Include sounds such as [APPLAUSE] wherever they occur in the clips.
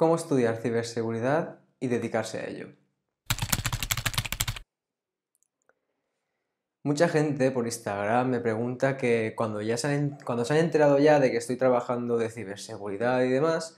cómo estudiar ciberseguridad y dedicarse a ello. Mucha gente por Instagram me pregunta que cuando, ya se han, cuando se enterado ya de que estoy trabajando de ciberseguridad y demás,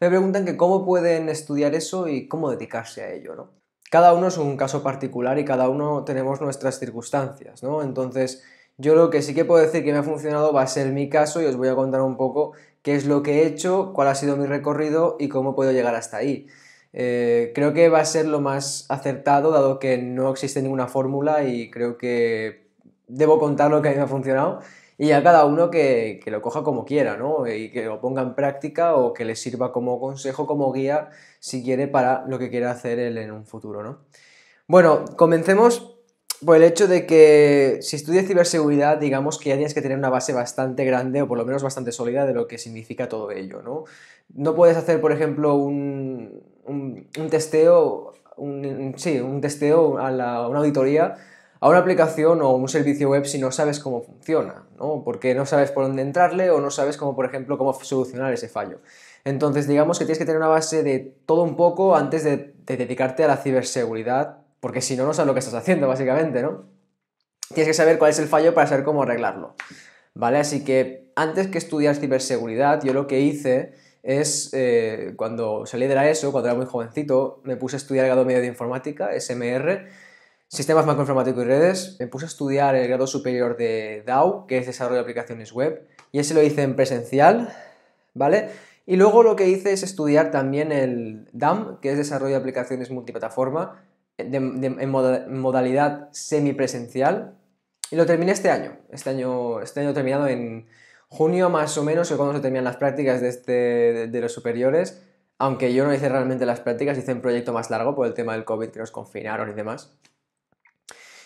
me preguntan que cómo pueden estudiar eso y cómo dedicarse a ello, ¿no? Cada uno es un caso particular y cada uno tenemos nuestras circunstancias, ¿no? Entonces, yo lo que sí que puedo decir que me ha funcionado va a ser mi caso y os voy a contar un poco qué es lo que he hecho, cuál ha sido mi recorrido y cómo puedo llegar hasta ahí. Eh, creo que va a ser lo más acertado, dado que no existe ninguna fórmula y creo que debo contar lo que a mí me ha funcionado y a cada uno que, lo coja como quiera, ¿no? Y que lo ponga en práctica o que le sirva como consejo, como guía, si quiere, para lo que quiera hacer él en un futuro, ¿no? Bueno, comencemos por el hecho de que si estudias ciberseguridad, digamos que ya tienes que tener una base bastante grande o por lo menos bastante sólida de lo que significa todo ello, ¿no? No puedes hacer, por ejemplo, un, testeo, un, sí, un testeo a una auditoría a una aplicación o un servicio web si no sabes cómo funciona, ¿no? Porque no sabes por dónde entrarle o no sabes cómo, por ejemplo, cómo solucionar ese fallo. Entonces, digamos que tienes que tener una base de todo un poco antes de dedicarte a la ciberseguridad porque si no, no sabes lo que estás haciendo, básicamente, ¿no? Tienes que saber cuál es el fallo para saber cómo arreglarlo, ¿vale? Así que antes que estudiar ciberseguridad, yo lo que hice es, eh, cuando salí de la ESO, cuando era muy jovencito, me puse a estudiar el grado medio de informática, SMR, Sistemas Macroinformáticos y Redes, me puse a estudiar el grado superior de DAO, que es Desarrollo de Aplicaciones Web, y ese lo hice en presencial, ¿vale? Y luego lo que hice es estudiar también el DAM, que es Desarrollo de Aplicaciones Multiplataforma, en, modalidad semipresencial y lo terminé este año. Este año, este año terminado en junio más o menos, o cuando se terminan las prácticas este, de, de los superiores, aunque yo no hice realmente las prácticas, hice un proyecto más largo por el tema del COVID que nos confinaron y demás.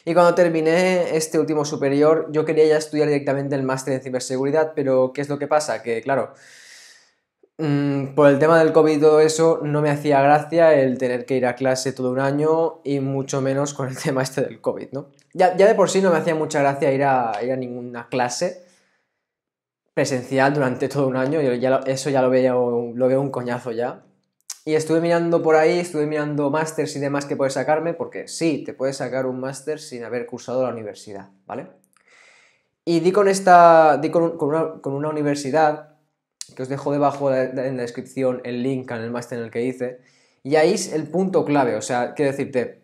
Y cuando terminé este último superior, yo quería ya estudiar directamente el máster en ciberseguridad, pero ¿qué es lo que pasa? Que claro, Mm, por el tema del COVID y todo eso, no me hacía gracia el tener que ir a clase todo un año y mucho menos con el [LAUGHS] tema este del COVID, ¿no? Ya, de por sí no me hacía mucha gracia ir a, ir a ninguna clase presencial durante todo un año, y ya eso ya lo veo, lo veo un coñazo ya. Y estuve mirando por ahí, estuve mirando másters y demás que puedes sacarme, porque sí, te puedes sacar un máster sin haber cursado la universidad, ¿vale? Y di con esta, di con, con una universidad que os dejo debajo en la descripción el link el máster en el que hice. Y ahí es el punto clave, o sea, quiero decirte,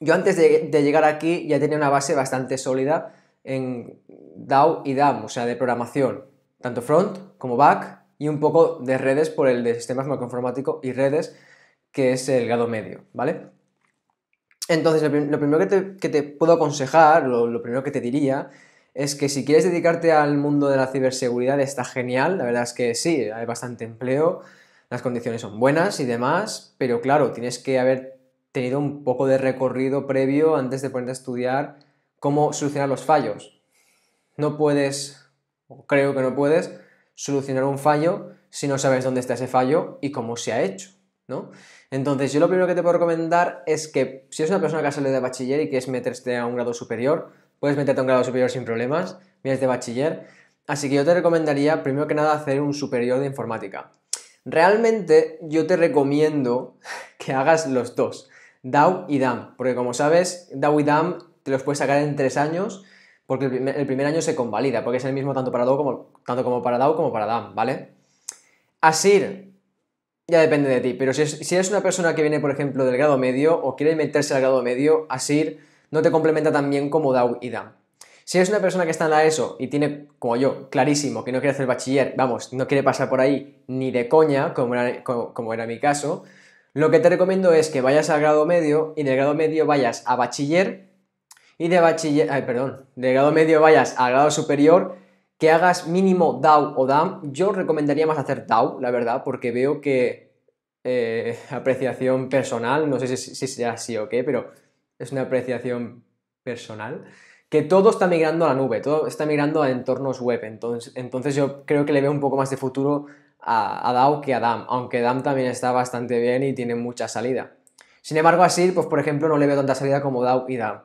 yo antes de, llegar aquí ya tenía una base bastante sólida en DAO y DAM, o sea, de programación, tanto front como back, y un poco de redes por el de sistemas macroinformáticos y redes, que es el grado medio, ¿vale? Entonces, lo primero que te, puedo aconsejar, lo, primero que te diría, es que si quieres dedicarte al mundo de la ciberseguridad está genial, la verdad es que sí, hay bastante empleo, las condiciones son buenas y demás, pero claro, tienes que haber tenido un poco de recorrido previo antes de ponerte a estudiar cómo solucionar los fallos. No puedes, o creo que no puedes, solucionar un fallo si no sabes dónde está ese fallo y cómo se ha hecho, ¿no? Entonces, yo lo primero que te puedo recomendar es que si eres una persona que sale de bachiller y quieres meterte a un grado superior, puedes meterte a un grado superior sin problemas, vienes de bachiller. Así que yo te recomendaría, primero que nada, hacer un superior de informática. Realmente yo te recomiendo [LAUGHS] que hagas los dos, DAO y DAM, porque como sabes, DAO y DAM te los puedes sacar en tres años, porque el primer, año se convalida, porque es el mismo tanto para DAO como, tanto como para como para DAM, ¿vale? ASIR, ya depende de ti, pero si, si eres una persona que viene, por ejemplo, del grado medio o quiere meterse al grado medio, ASIR no te complementa tan bien como DAO y DAM. Si eres una persona que está en la ESO y tiene, como yo, clarísimo que no quiere hacer bachiller, vamos, no quiere pasar por ahí ni de coña, como era, mi caso, lo que te recomiendo es que vayas al grado medio y del grado medio vayas a bachiller y de bachiller, ay, perdón, del grado medio vayas al grado superior, que hagas mínimo DAO o DAM. Yo recomendaría más hacer DAO, la verdad, porque veo que eh, [LAUGHS] apreciación personal, no sé si, si sea así o qué, pero es una apreciación personal, que todo está migrando a la nube, todo está migrando a entornos web. Entonces, entonces yo creo que le veo un poco más de futuro a, a DAO que a DAM, aunque DAM también está bastante bien y tiene mucha salida. Sin embargo, así, pues por ejemplo, no le veo tanta salida como DAO y DAM.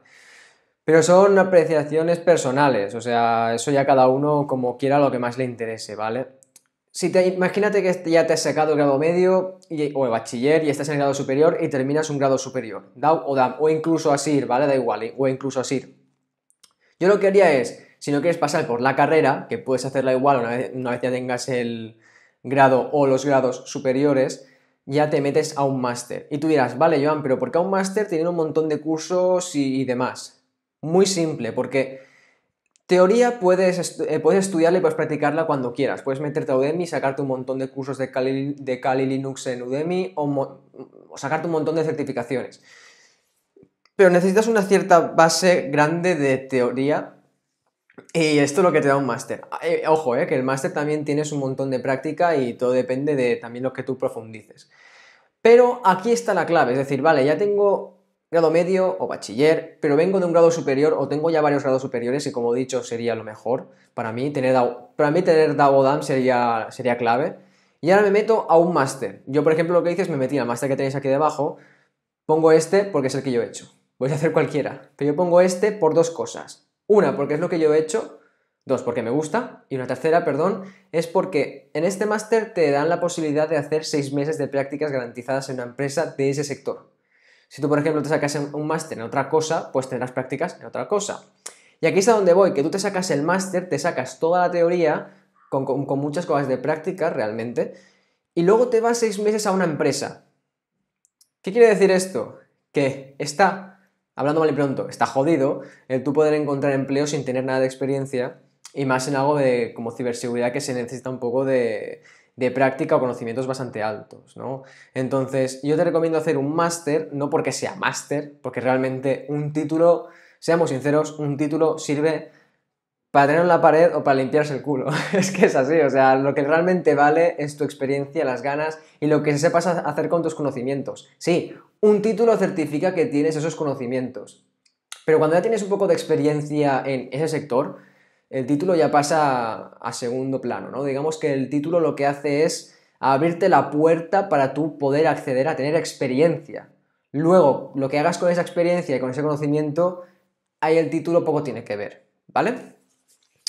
Pero son apreciaciones personales, o sea, eso ya cada uno como quiera lo que más le interese, ¿vale? Si te, imagínate que ya te has sacado el grado medio o el bachiller y estás en el grado superior y terminas un grado superior, DAU o da, o incluso ASIR, ¿vale? Da igual, o incluso ASIR. Yo lo que haría es, si no quieres pasar por la carrera, que puedes hacerla igual una vez, ya tengas el grado o los grados superiores, ya te metes a un máster. Y tú dirás, vale, Joan, pero ¿por qué a un máster tiene un montón de cursos y demás? Muy simple, porque Teoría eh, puedes, estudiarla y puedes practicarla cuando quieras. Puedes meterte a Udemy, sacarte un montón de cursos de Kali, de Linux en Udemy o, sacarte un montón de certificaciones. Pero necesitas una cierta base grande de teoría y esto es lo que te da un máster. Ah, eh, ojo, eh, que el máster también tienes un montón de práctica y todo depende de también lo que tú profundices. Pero aquí está la clave, es decir, vale, ya tengo grado medio o bachiller, pero vengo de un grado superior o tengo ya varios grados superiores y como he dicho sería lo mejor para mí tener para mí tener DAM sería sería clave. Y ahora me meto a un máster. Yo, por ejemplo, lo que hice es me metí al máster que tenéis aquí debajo, pongo este porque es el que yo he hecho. Voy a hacer cualquiera, pero yo pongo este por dos cosas. Una, porque es lo que yo he hecho, dos, porque me gusta, y una tercera, perdón, es porque en este máster te dan la posibilidad de hacer seis meses de prácticas garantizadas en una empresa de ese sector. Si tú, por ejemplo, te sacas un máster en otra cosa, pues tendrás prácticas en otra cosa. Y aquí es a donde voy, que tú te sacas el máster, te sacas toda la teoría con, muchas cosas de práctica realmente, y luego te vas seis meses a una empresa. ¿Qué quiere decir esto? Que está, hablando mal y pronto, está jodido el tú poder encontrar empleo sin tener nada de experiencia y más en algo de como ciberseguridad que se necesita un poco de, de práctica o conocimientos bastante altos, ¿no? Entonces, yo te recomiendo hacer un máster, no porque sea máster, porque realmente un título, seamos sinceros, un título sirve para tener la pared o para limpiarse el culo. [LAUGHS] es que es así, o sea, lo que realmente vale es tu experiencia, las ganas y lo que sepas hacer con tus conocimientos. Sí, un título certifica que tienes esos conocimientos, pero cuando ya tienes un poco de experiencia en ese sector, el título ya pasa a segundo plano, ¿no? Digamos que el título lo que hace es abrirte la puerta para tú poder acceder a tener experiencia. Luego, lo que hagas con esa experiencia y con ese conocimiento, ahí el título poco tiene que ver, ¿vale?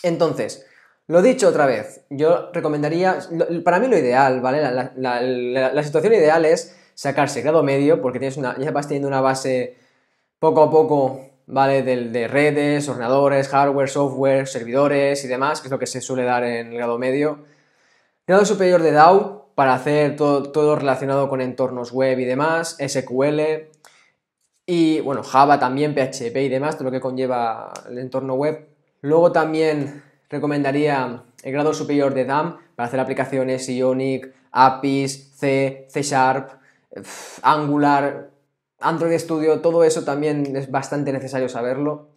Entonces, lo dicho otra vez, yo recomendaría, para mí lo ideal, ¿vale? La, situación ideal es sacarse grado medio, porque tienes ya vas teniendo una base poco a poco ¿vale? De, de, redes, ordenadores, hardware, software, servidores y demás, que es lo que se suele dar en el grado medio. Grado superior de DAO para hacer todo, todo relacionado con entornos web y demás, SQL y bueno, Java también, PHP y demás, todo lo que conlleva el entorno web. Luego también recomendaría el grado superior de DAM para hacer aplicaciones Ionic, APIs, C, C Sharp, Angular, Android Studio, todo eso también es bastante necesario saberlo.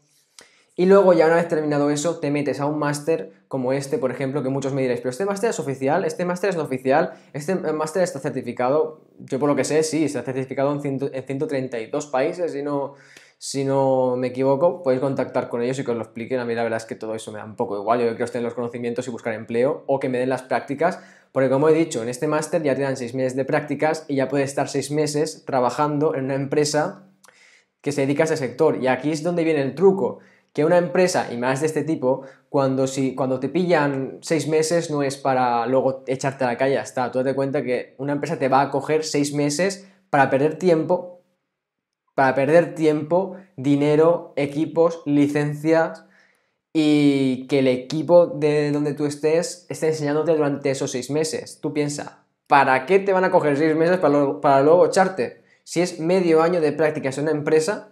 Y luego ya una vez terminado eso, te metes a un máster como este, por ejemplo, que muchos me diréis, pero este máster es oficial, este máster es no oficial, este máster está certificado, yo por lo que sé, sí, está certificado en, 132 países y no, si no me equivoco, podéis contactar con ellos y que os lo expliquen. A mí la verdad es que todo eso me da un poco igual. Yo creo que os den los conocimientos y buscar empleo o que me den las prácticas. Porque como he dicho, en este máster ya te dan seis meses de prácticas y ya puedes estar seis meses trabajando en una empresa que se dedica a ese sector. Y aquí es donde viene el truco que una empresa, y más de este tipo, cuando, cuando te pillan seis meses no es para luego echarte a la calle, hasta tú date cuenta que una empresa te va a coger seis meses para perder tiempo para perder tiempo, dinero, equipos, licencias y que el equipo de donde tú estés esté enseñándote durante esos seis meses. Tú piensa, ¿para qué te van a coger seis meses para para luego echarte? Si es medio año de prácticas en una empresa,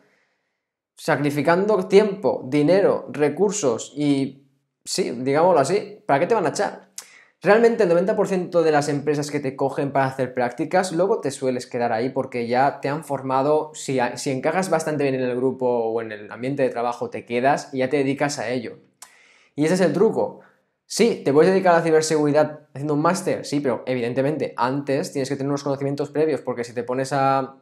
sacrificando tiempo, dinero, recursos y, sí, digámoslo así, ¿para qué te van a echar? Realmente el 90% de las empresas que te cogen para hacer prácticas, luego te sueles quedar ahí porque ya te han formado, si, si encajas bastante bien en el grupo o en el ambiente de trabajo, te quedas y ya te dedicas a ello. Y ese es el truco. Sí, te puedes dedicar a la ciberseguridad haciendo un máster, sí, pero evidentemente antes tienes que tener unos conocimientos previos porque si te pones a,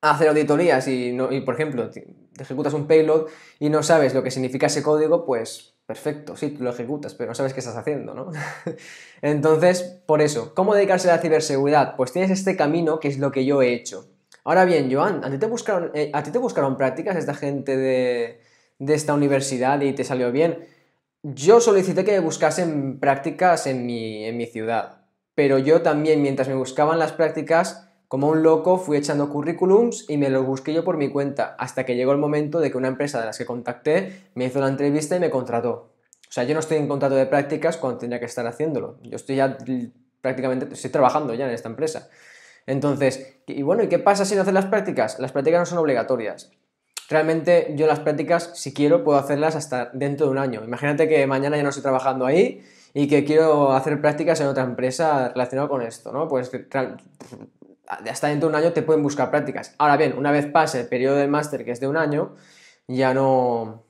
hacer auditorías y, no, y por ejemplo, ejecutas un payload y no sabes lo que significa ese código, pues perfecto, sí, lo ejecutas, pero no sabes qué estás haciendo, ¿no? [LAUGHS] Entonces, por eso, ¿cómo dedicarse a la ciberseguridad? Pues tienes este camino que es lo que yo he hecho. Ahora bien, Joan, ¿a ti te buscaron, eh, ¿a ti te buscaron prácticas esta gente de, de esta universidad y te salió bien? Yo solicité que me buscasen prácticas en mi, en mi ciudad, pero yo también, mientras me buscaban las prácticas, como un loco fui echando currículums y me los busqué yo por mi cuenta, hasta que llegó el momento de que una empresa de las que contacté me hizo la entrevista y me contrató. O sea, yo no estoy en contrato de prácticas cuando tendría que estar haciéndolo. Yo estoy ya prácticamente, estoy trabajando ya en esta empresa. Entonces, y bueno, ¿y qué pasa si no haces las prácticas? Las prácticas no son obligatorias. Realmente yo las prácticas, si quiero, puedo hacerlas hasta dentro de un año. Imagínate que mañana ya no estoy trabajando ahí y que quiero hacer prácticas en otra empresa relacionada con esto, ¿no? Pues hasta dentro de un año te pueden buscar prácticas. Ahora bien, una vez pase el periodo del máster, que es de un año, ya no,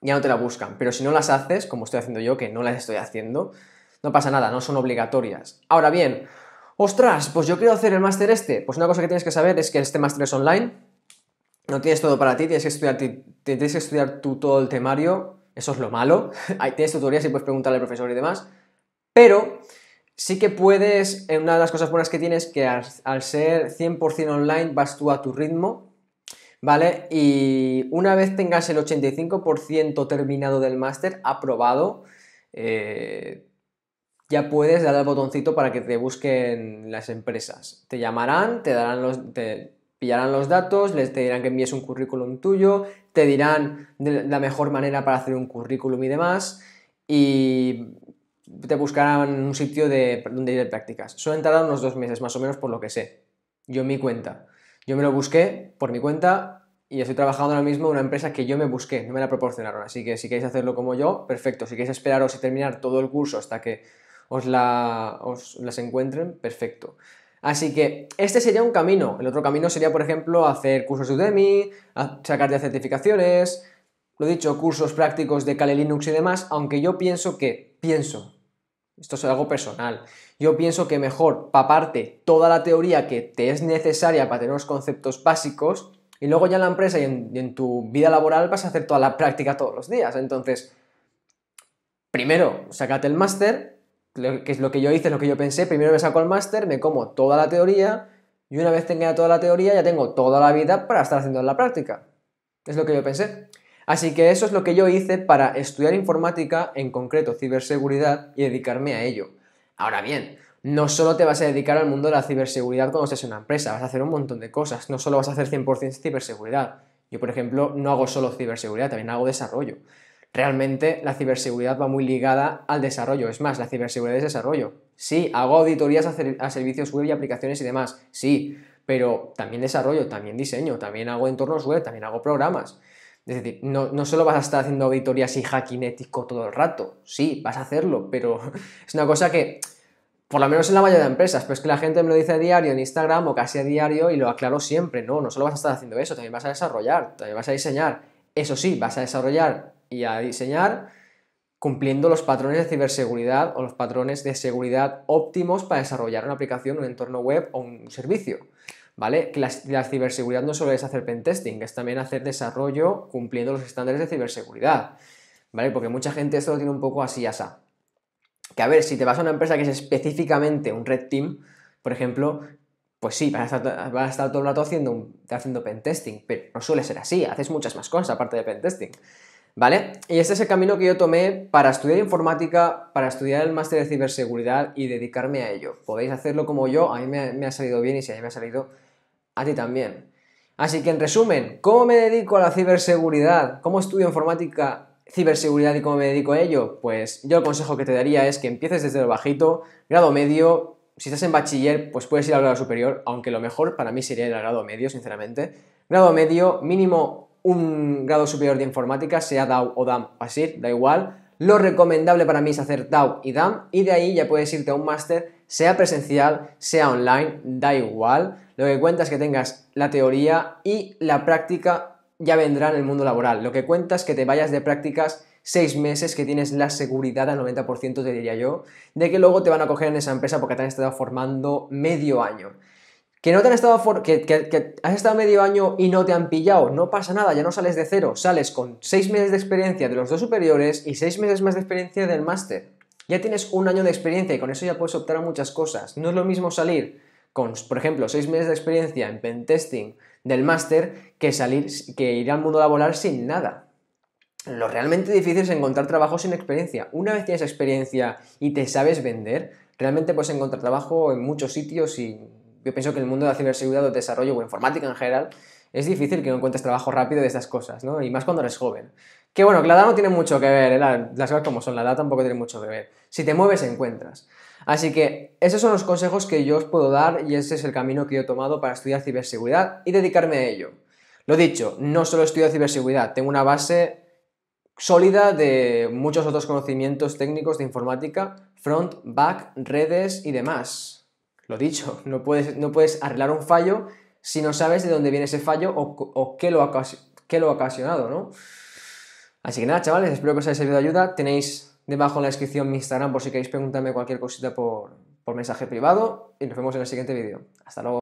ya no te la buscan. Pero si no las haces, como estoy haciendo yo, que no las estoy haciendo, no pasa nada, no son obligatorias. Ahora bien, ostras, pues yo quiero hacer el máster este. Pues una cosa que tienes que saber es que este máster es online, no tienes todo para ti, tienes que estudiar, que estudiar tú todo el temario, eso es lo malo. [LAUGHS] Ahí tienes tutorías y puedes preguntarle al profesor y demás. Pero Sí que puedes, una de las cosas buenas que tienes es que al, ser 100% online vas tú a tu ritmo, ¿vale? Y una vez tengas el 85% terminado del máster, aprobado, eh, ya puedes dar al botoncito para que te busquen las empresas. Te llamarán, te darán los, pillarán los datos, les te dirán que envíes un currículum tuyo, te dirán la mejor manera para hacer un currículum y demás. Y te buscarán un sitio de, donde ir de prácticas. Suelen tardar unos dos meses, más o menos, por lo que sé. Yo mi cuenta. Yo me lo busqué por mi cuenta y estoy trabajando ahora mismo en una empresa que yo me busqué, no me la proporcionaron. Así que si queréis hacerlo como yo, perfecto. Si queréis esperaros y terminar todo el curso hasta que os, la, las encuentren, perfecto. Así que este sería un camino. El otro camino sería, por ejemplo, hacer cursos de Udemy, sacar certificaciones, lo dicho, cursos prácticos de Kali Linux y demás, aunque yo pienso que, pienso, esto es algo personal. Yo pienso que mejor paparte toda la teoría que te es necesaria para tener los conceptos básicos y luego ya en la empresa y en, tu vida laboral vas a hacer toda la práctica todos los días. Entonces, primero, sacate el máster, que es lo que yo hice, lo que yo pensé. Primero me saco el máster, me como toda la teoría y una vez tenga toda la teoría ya tengo toda la vida para estar haciendo la práctica. Es lo que yo pensé. Así que eso es lo que yo hice para estudiar informática, en concreto ciberseguridad, y dedicarme a ello. Ahora bien, no solo te vas a dedicar al mundo de la ciberseguridad cuando estés en una empresa, vas a hacer un montón de cosas, no solo vas a hacer 100% ciberseguridad. Yo, por ejemplo, no hago solo ciberseguridad, también hago desarrollo. Realmente la ciberseguridad va muy ligada al desarrollo, es más, la ciberseguridad es desarrollo. Sí, hago auditorías a, a servicios web y aplicaciones y demás, sí, pero también desarrollo, también diseño, también hago entornos web, también hago programas. Es decir, no, no, solo vas a estar haciendo auditorías y hacking ético todo el rato, sí, vas a hacerlo, pero [LAUGHS] es una cosa que, por lo menos en la mayoría de empresas, pero es que la gente me lo dice a diario en Instagram o casi a diario y lo aclaro siempre, no, no solo vas a estar haciendo eso, también vas a desarrollar, también vas a diseñar, eso sí, vas a desarrollar y a diseñar cumpliendo los patrones de ciberseguridad o los patrones de seguridad óptimos para desarrollar una aplicación, un entorno web o un servicio. ¿vale? Que la, ciberseguridad no solo es hacer pentesting, es también hacer desarrollo cumpliendo los estándares de ciberseguridad, ¿vale? Porque mucha gente esto lo tiene un poco así asa Que a ver, si te vas a una empresa que es específicamente un red team, por ejemplo, pues sí, vas a estar, todo el rato haciendo, haciendo pentesting, pero no suele ser así, haces muchas más cosas aparte de pentesting. ¿Vale? Y este es el camino que yo tomé para estudiar informática, para estudiar el máster de ciberseguridad y dedicarme a ello. Podéis hacerlo como yo, a mí me, me ha salido bien y si a mí me ha salido, a ti también. Así que en resumen, ¿cómo me dedico a la ciberseguridad? ¿Cómo estudio informática, ciberseguridad y cómo me dedico a ello? Pues yo el consejo que te daría es que empieces desde lo bajito, grado medio, si estás en bachiller, pues puedes ir al grado superior, aunque lo mejor para mí sería ir al grado medio, sinceramente. Grado medio, mínimo un grado superior de informática, sea DAO o DAM así, da igual. Lo recomendable para mí es hacer DAO y DAM y de ahí ya puedes irte a un máster, sea presencial, sea online, da igual. Lo que cuenta es que tengas la teoría y la práctica ya vendrá en el mundo laboral. Lo que cuenta es que te vayas de prácticas seis meses que tienes la seguridad al 90%, te diría yo, de que luego te van a coger en esa empresa porque te han estado formando medio año. Que no te han estado que, has estado medio año y no te han pillado, no pasa nada, ya no sales de cero, sales con seis meses de experiencia de los dos superiores y seis meses más de experiencia del máster. Ya tienes un año de experiencia y con eso ya puedes optar a muchas cosas. No es lo mismo salir con, por ejemplo, seis meses de experiencia en pentesting del máster que salir, que ir al mundo volar sin nada. Lo realmente difícil es encontrar trabajo sin experiencia. Una vez tienes experiencia y te sabes vender, realmente puedes encontrar trabajo en muchos sitios y yo pienso que en el mundo de la ciberseguridad o desarrollo o informática en general es difícil que no encuentres trabajo rápido de estas cosas, ¿no? Y más cuando eres joven. Que bueno, que la edad no tiene mucho que ver, ¿eh? las cosas como son, la edad tampoco tiene mucho que ver. Si te mueves, encuentras. Así que esos son los consejos que yo os puedo dar y ese es el camino que yo he tomado para estudiar ciberseguridad y dedicarme a ello. Lo dicho, no solo estudio ciberseguridad, tengo una base sólida de muchos otros conocimientos técnicos de informática, front, back, redes y demás. Lo dicho, [LAUGHS] no puedes, no puedes arreglar un fallo si no sabes de dónde viene ese fallo o, qué, lo qué lo ha ocasionado, ¿no? Así que nada, chavales, espero que os haya servido de ayuda. Tenéis debajo en la descripción mi Instagram por si queréis preguntarme cualquier cosita por, por mensaje privado y nos vemos en el siguiente vídeo. Hasta luego.